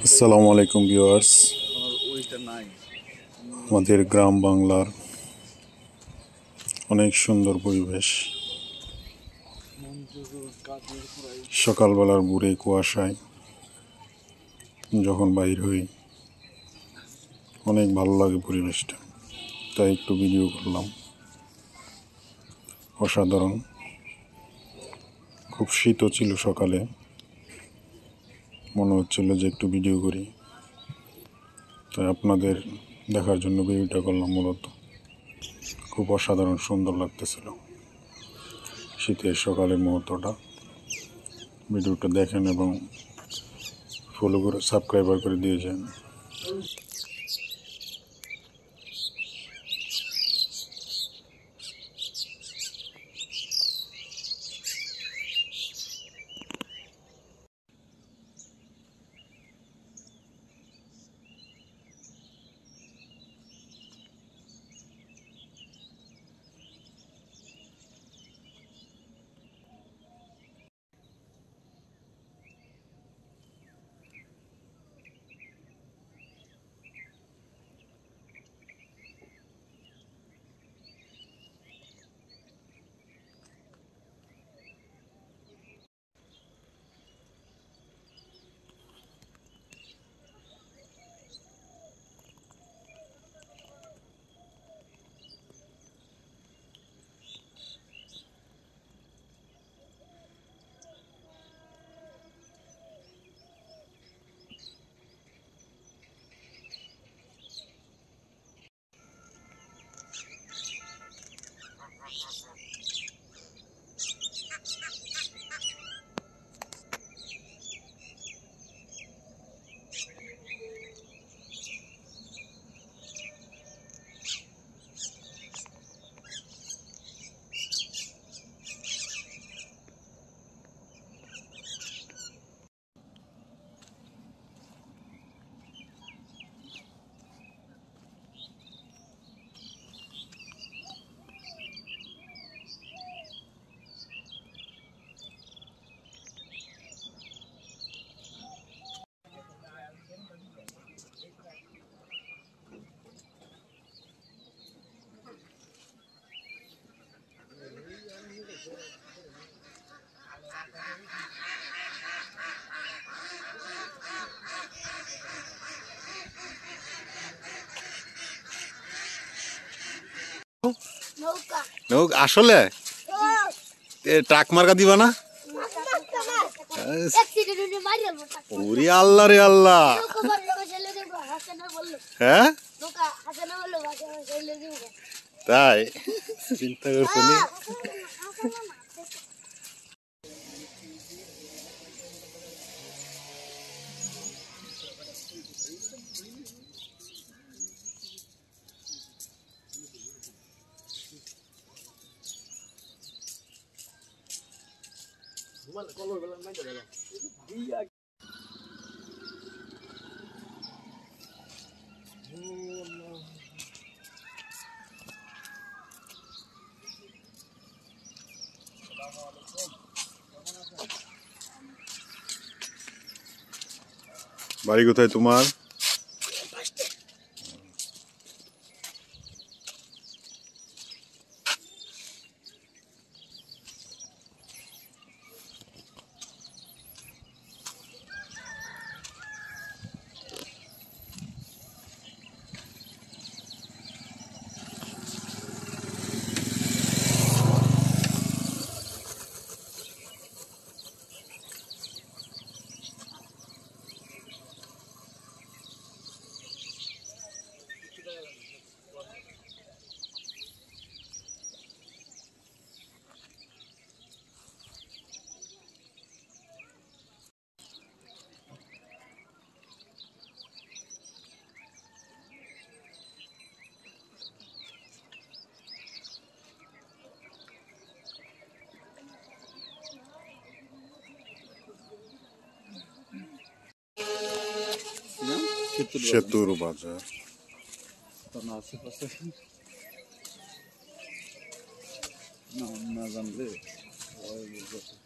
আসসালামু আলাইকুম ভিউয়ার্স আমাদের গ্রাম বাংলার অনেক সুন্দর পরিবেশ সকালবেলার বুড়ে কুয়াশায় যখন বাইর হই অনেক ভালো লাগে পরিবেশটা তাই একটু ভিডিও করলাম অসাধারণ খুব শীতও ছিল সকালে মনে হচ্ছিল যে একটু ভিডিও করি তাই আপনাদের দেখার জন্য ভিডিওটা করলাম মূলত খুব অসাধারণ সুন্দর লাগতেছিল শীতের সকালের মুহূর্তটা ভিডিওটা দেখেন এবং ফলো করে সাবস্ক্রাইবার করে দিয়ে যান নৌকা আসলে ট্রাক মার্কা দিবা না ওরে আল্লাহ রে আল্লাহ হ্যাঁ তাই চিন্তা করছি বাড়ি কোথায় তোমার Şeptur, Şeptur bacağı. Nasip olsun. Onlardan bir. Vay güzel.